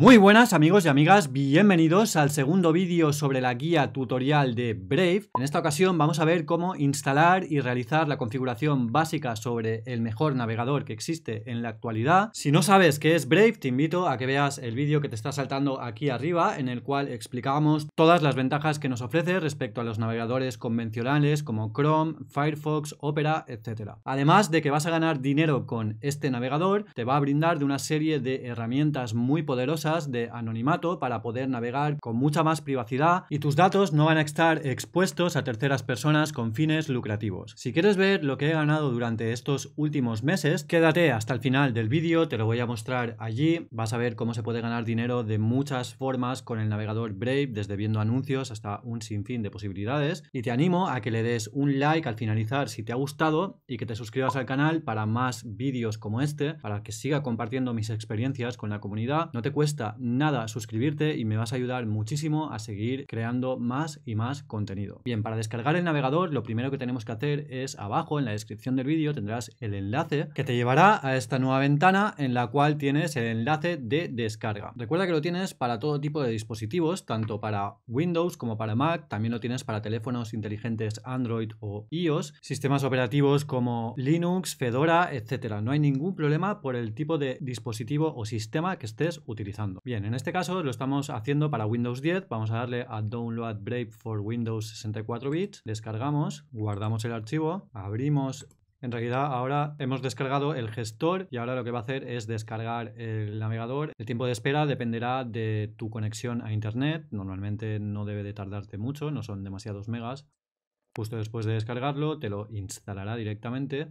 Muy buenas amigos y amigas, bienvenidos al segundo vídeo sobre la guía tutorial de Brave. En esta ocasión vamos a ver cómo instalar y realizar la configuración básica sobre el mejor navegador que existe en la actualidad. Si no sabes qué es Brave, te invito a que veas el vídeo que te está saltando aquí arriba, en el cual explicamos todas las ventajas que nos ofrece respecto a los navegadores convencionales como Chrome, Firefox, Opera, etc. Además de que vas a ganar dinero con este navegador, te va a brindar de una serie de herramientas muy poderosas de anonimato para poder navegar con mucha más privacidad y tus datos no van a estar expuestos a terceras personas con fines lucrativos. Si quieres ver lo que he ganado durante estos últimos meses, quédate hasta el final del vídeo, te lo voy a mostrar allí, vas a ver cómo se puede ganar dinero de muchas formas con el navegador Brave, desde viendo anuncios hasta un sinfín de posibilidades y te animo a que le des un like al finalizar si te ha gustado y que te suscribas al canal para más vídeos como este, para que siga compartiendo mis experiencias con la comunidad, no te cuesta nada suscribirte y me vas a ayudar muchísimo a seguir creando más y más contenido. Bien, para descargar el navegador lo primero que tenemos que hacer es abajo en la descripción del vídeo tendrás el enlace que te llevará a esta nueva ventana en la cual tienes el enlace de descarga. Recuerda que lo tienes para todo tipo de dispositivos, tanto para Windows como para Mac, también lo tienes para teléfonos inteligentes Android o iOS, sistemas operativos como Linux, Fedora, etcétera. No hay ningún problema por el tipo de dispositivo o sistema que estés utilizando. Bien, en este caso lo estamos haciendo para Windows 10. Vamos a darle a Download Brave for Windows 64 bits. Descargamos, guardamos el archivo, abrimos en realidad ahora hemos descargado el gestor y ahora lo que va a hacer es descargar el navegador. El tiempo de espera dependerá de tu conexión a internet. Normalmente no debe de tardarte mucho, no son demasiados megas. Justo después de descargarlo te lo instalará directamente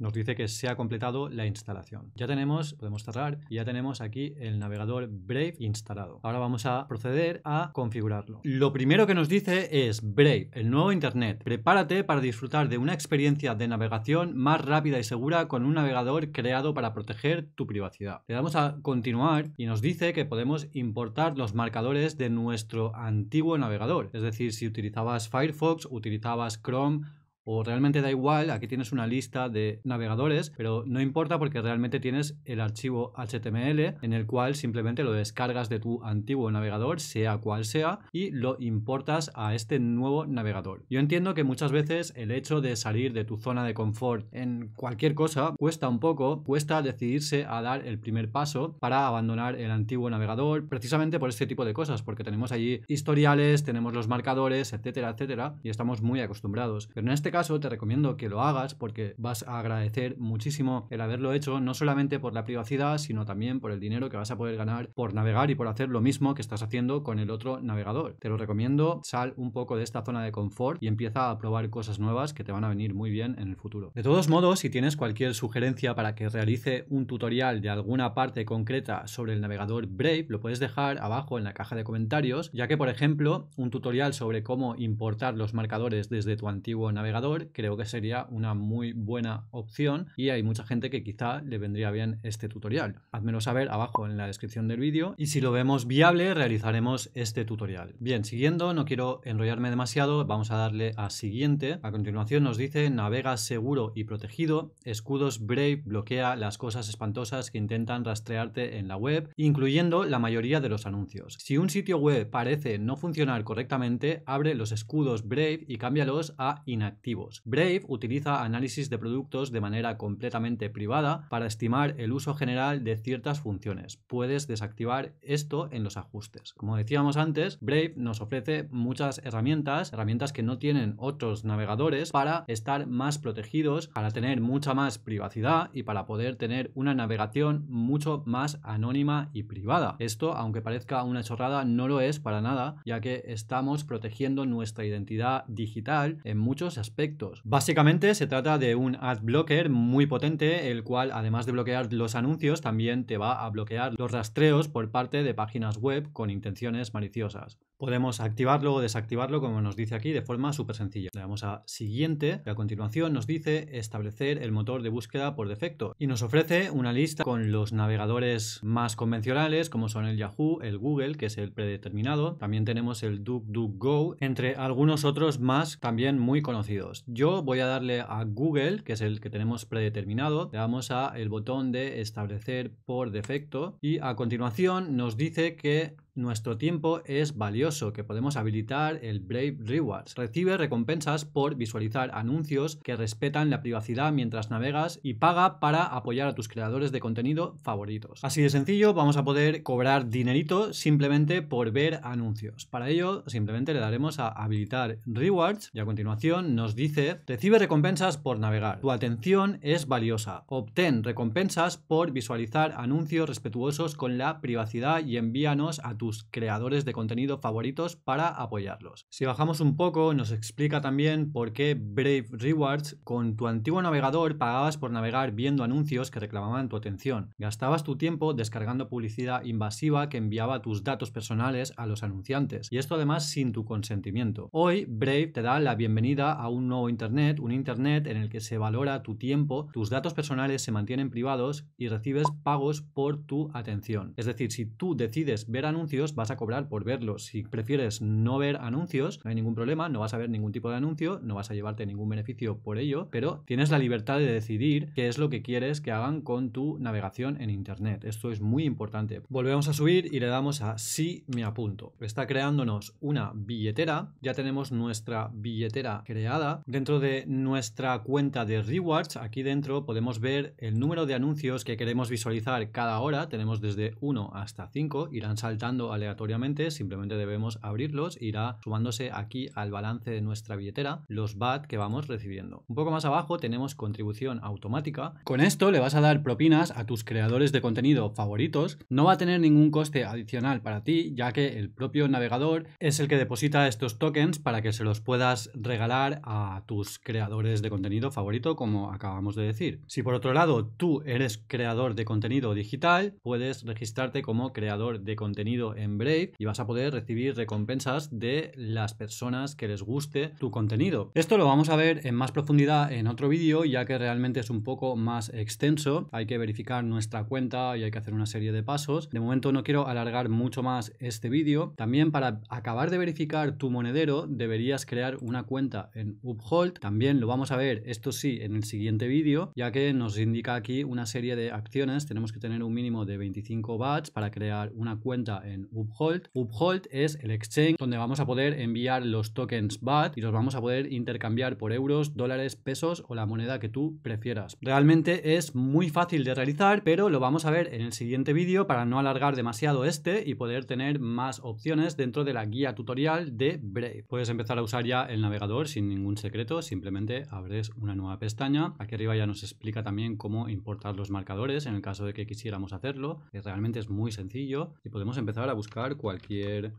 nos dice que se ha completado la instalación. Ya tenemos, podemos cerrar, y ya tenemos aquí el navegador Brave instalado. Ahora vamos a proceder a configurarlo. Lo primero que nos dice es Brave, el nuevo Internet. Prepárate para disfrutar de una experiencia de navegación más rápida y segura con un navegador creado para proteger tu privacidad. Le damos a continuar y nos dice que podemos importar los marcadores de nuestro antiguo navegador. Es decir, si utilizabas Firefox, utilizabas Chrome, o realmente da igual, aquí tienes una lista de navegadores, pero no importa porque realmente tienes el archivo HTML en el cual simplemente lo descargas de tu antiguo navegador, sea cual sea, y lo importas a este nuevo navegador. Yo entiendo que muchas veces el hecho de salir de tu zona de confort en cualquier cosa cuesta un poco, cuesta decidirse a dar el primer paso para abandonar el antiguo navegador, precisamente por este tipo de cosas, porque tenemos allí historiales, tenemos los marcadores, etcétera, etcétera, y estamos muy acostumbrados. Pero en este caso te recomiendo que lo hagas porque vas a agradecer muchísimo el haberlo hecho, no solamente por la privacidad, sino también por el dinero que vas a poder ganar por navegar y por hacer lo mismo que estás haciendo con el otro navegador. Te lo recomiendo, sal un poco de esta zona de confort y empieza a probar cosas nuevas que te van a venir muy bien en el futuro. De todos modos, si tienes cualquier sugerencia para que realice un tutorial de alguna parte concreta sobre el navegador Brave, lo puedes dejar abajo en la caja de comentarios, ya que por ejemplo, un tutorial sobre cómo importar los marcadores desde tu antiguo navegador creo que sería una muy buena opción y hay mucha gente que quizá le vendría bien este tutorial. hazmelo saber abajo en la descripción del vídeo y si lo vemos viable realizaremos este tutorial. Bien, siguiendo, no quiero enrollarme demasiado, vamos a darle a siguiente. A continuación nos dice navega seguro y protegido, escudos Brave bloquea las cosas espantosas que intentan rastrearte en la web, incluyendo la mayoría de los anuncios. Si un sitio web parece no funcionar correctamente, abre los escudos Brave y cámbialos a inactivo Brave utiliza análisis de productos de manera completamente privada para estimar el uso general de ciertas funciones. Puedes desactivar esto en los ajustes. Como decíamos antes, Brave nos ofrece muchas herramientas, herramientas que no tienen otros navegadores para estar más protegidos, para tener mucha más privacidad y para poder tener una navegación mucho más anónima y privada. Esto, aunque parezca una chorrada, no lo es para nada, ya que estamos protegiendo nuestra identidad digital en muchos aspectos Básicamente se trata de un ad blocker muy potente, el cual además de bloquear los anuncios, también te va a bloquear los rastreos por parte de páginas web con intenciones maliciosas. Podemos activarlo o desactivarlo, como nos dice aquí, de forma súper sencilla. Le damos a siguiente a continuación nos dice establecer el motor de búsqueda por defecto y nos ofrece una lista con los navegadores más convencionales, como son el Yahoo, el Google, que es el predeterminado. También tenemos el DuckDuckGo, entre algunos otros más también muy conocidos. Yo voy a darle a Google, que es el que tenemos predeterminado. Le damos a el botón de establecer por defecto y a continuación nos dice que nuestro tiempo es valioso, que podemos habilitar el Brave Rewards. Recibe recompensas por visualizar anuncios que respetan la privacidad mientras navegas y paga para apoyar a tus creadores de contenido favoritos. Así de sencillo, vamos a poder cobrar dinerito simplemente por ver anuncios. Para ello, simplemente le daremos a habilitar Rewards y a continuación nos dice, recibe recompensas por navegar. Tu atención es valiosa. Obtén recompensas por visualizar anuncios respetuosos con la privacidad y envíanos a tus creadores de contenido favoritos para apoyarlos. Si bajamos un poco, nos explica también por qué Brave Rewards con tu antiguo navegador pagabas por navegar viendo anuncios que reclamaban tu atención. Gastabas tu tiempo descargando publicidad invasiva que enviaba tus datos personales a los anunciantes, y esto además sin tu consentimiento. Hoy Brave te da la bienvenida a un nuevo Internet, un Internet en el que se valora tu tiempo, tus datos personales se mantienen privados y recibes pagos por tu atención. Es decir, si tú decides ver anuncios, vas a cobrar por verlos. Si prefieres no ver anuncios, no hay ningún problema, no vas a ver ningún tipo de anuncio, no vas a llevarte ningún beneficio por ello, pero tienes la libertad de decidir qué es lo que quieres que hagan con tu navegación en Internet. Esto es muy importante. Volvemos a subir y le damos a sí me apunto. Está creándonos una billetera. Ya tenemos nuestra billetera creada. Dentro de nuestra cuenta de rewards, aquí dentro podemos ver el número de anuncios que queremos visualizar cada hora. Tenemos desde 1 hasta 5. Irán saltando aleatoriamente, simplemente debemos abrirlos, irá sumándose aquí al balance de nuestra billetera los BAT que vamos recibiendo. Un poco más abajo tenemos contribución automática. Con esto le vas a dar propinas a tus creadores de contenido favoritos. No va a tener ningún coste adicional para ti, ya que el propio navegador es el que deposita estos tokens para que se los puedas regalar a tus creadores de contenido favorito, como acabamos de decir. Si por otro lado tú eres creador de contenido digital, puedes registrarte como creador de contenido en Brave y vas a poder recibir recompensas de las personas que les guste tu contenido. Esto lo vamos a ver en más profundidad en otro vídeo, ya que realmente es un poco más extenso. Hay que verificar nuestra cuenta y hay que hacer una serie de pasos. De momento no quiero alargar mucho más este vídeo. También para acabar de verificar tu monedero deberías crear una cuenta en Uphold. También lo vamos a ver, esto sí, en el siguiente vídeo, ya que nos indica aquí una serie de acciones. Tenemos que tener un mínimo de 25 BATs para crear una cuenta en Uphold. Uphold es el exchange donde vamos a poder enviar los tokens BAT y los vamos a poder intercambiar por euros, dólares, pesos o la moneda que tú prefieras. Realmente es muy fácil de realizar, pero lo vamos a ver en el siguiente vídeo para no alargar demasiado este y poder tener más opciones dentro de la guía tutorial de Brave. Puedes empezar a usar ya el navegador sin ningún secreto, simplemente abres una nueva pestaña. Aquí arriba ya nos explica también cómo importar los marcadores en el caso de que quisiéramos hacerlo. que Realmente es muy sencillo y podemos empezar a buscar cualquier,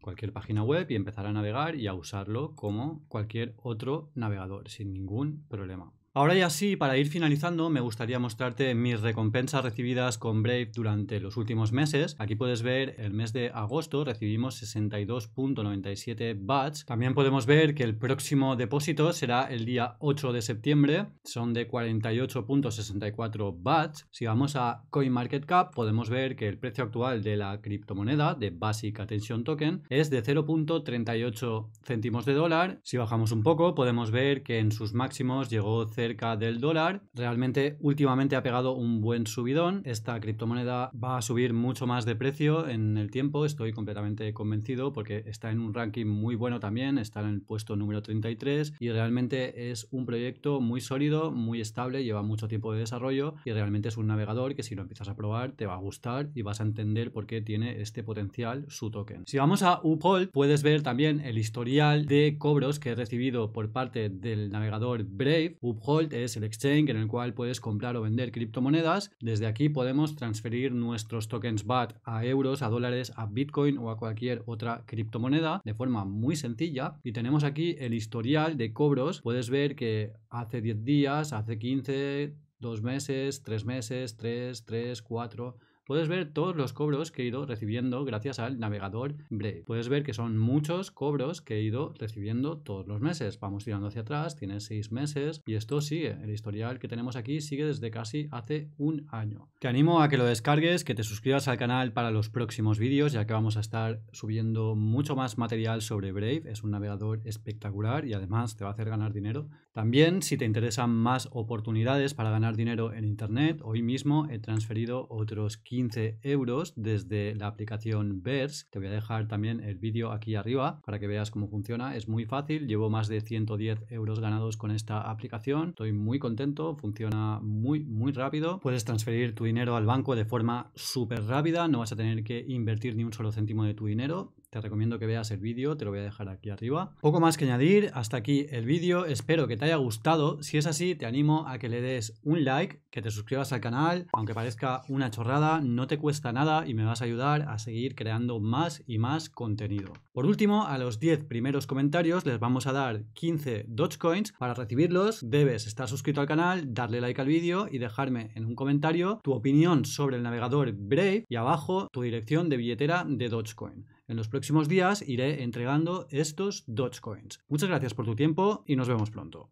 cualquier página web y empezar a navegar y a usarlo como cualquier otro navegador sin ningún problema. Ahora ya sí, para ir finalizando, me gustaría mostrarte mis recompensas recibidas con Brave durante los últimos meses. Aquí puedes ver el mes de agosto recibimos 62.97 BATS. También podemos ver que el próximo depósito será el día 8 de septiembre, son de 48.64 BATS. Si vamos a CoinMarketCap podemos ver que el precio actual de la criptomoneda de Basic Attention Token es de 0.38 céntimos de dólar. Si bajamos un poco podemos ver que en sus máximos llegó 0 cerca del dólar. Realmente últimamente ha pegado un buen subidón. Esta criptomoneda va a subir mucho más de precio en el tiempo, estoy completamente convencido porque está en un ranking muy bueno también, está en el puesto número 33 y realmente es un proyecto muy sólido, muy estable, lleva mucho tiempo de desarrollo y realmente es un navegador que si lo empiezas a probar te va a gustar y vas a entender por qué tiene este potencial su token. Si vamos a Uphold puedes ver también el historial de cobros que he recibido por parte del navegador Brave. hold es el exchange en el cual puedes comprar o vender criptomonedas. Desde aquí podemos transferir nuestros tokens BAT a euros, a dólares, a Bitcoin o a cualquier otra criptomoneda de forma muy sencilla. Y tenemos aquí el historial de cobros. Puedes ver que hace 10 días, hace 15, 2 meses, 3 meses, 3, 3, 4 puedes ver todos los cobros que he ido recibiendo gracias al navegador Brave. Puedes ver que son muchos cobros que he ido recibiendo todos los meses. Vamos tirando hacia atrás, tiene seis meses y esto sigue. El historial que tenemos aquí sigue desde casi hace un año. Te animo a que lo descargues, que te suscribas al canal para los próximos vídeos, ya que vamos a estar subiendo mucho más material sobre Brave. Es un navegador espectacular y además te va a hacer ganar dinero. También, si te interesan más oportunidades para ganar dinero en Internet, hoy mismo he transferido otros 15 euros desde la aplicación BERS. Te voy a dejar también el vídeo aquí arriba para que veas cómo funciona. Es muy fácil, llevo más de 110 euros ganados con esta aplicación. Estoy muy contento, funciona muy, muy rápido. Puedes transferir tu dinero al banco de forma súper rápida, no vas a tener que invertir ni un solo céntimo de tu dinero te recomiendo que veas el vídeo, te lo voy a dejar aquí arriba. Poco más que añadir, hasta aquí el vídeo, espero que te haya gustado. Si es así, te animo a que le des un like, que te suscribas al canal, aunque parezca una chorrada, no te cuesta nada y me vas a ayudar a seguir creando más y más contenido. Por último, a los 10 primeros comentarios les vamos a dar 15 Dogecoins. Para recibirlos debes estar suscrito al canal, darle like al vídeo y dejarme en un comentario tu opinión sobre el navegador Brave y abajo tu dirección de billetera de Dogecoin. En los próximos días iré entregando estos Dogecoins. Muchas gracias por tu tiempo y nos vemos pronto.